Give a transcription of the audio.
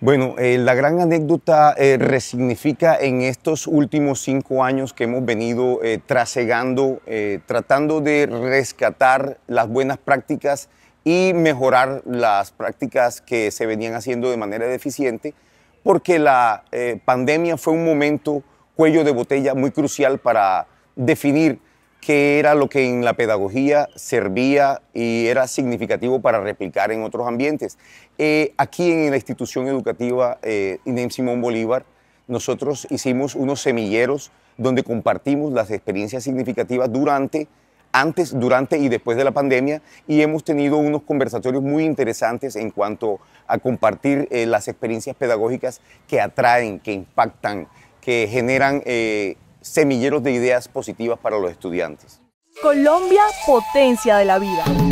Bueno, eh, la gran anécdota eh, resignifica en estos últimos cinco años que hemos venido eh, trasegando, tratando de rescatar las buenas prácticas y mejorar las prácticas que se venían haciendo de manera deficiente, porque la pandemia fue un momento cuello de botella muy crucial para definir qué era lo que en la pedagogía servía y era significativo para replicar en otros ambientes. Eh, aquí en la institución educativa eh, INEM Simón Bolívar, nosotros hicimos unos semilleros donde compartimos las experiencias significativas durante antes, durante y después de la pandemia y hemos tenido unos conversatorios muy interesantes en cuanto a compartir eh, las experiencias pedagógicas que atraen, que impactan, que generan eh, semilleros de ideas positivas para los estudiantes. Colombia, potencia de la vida.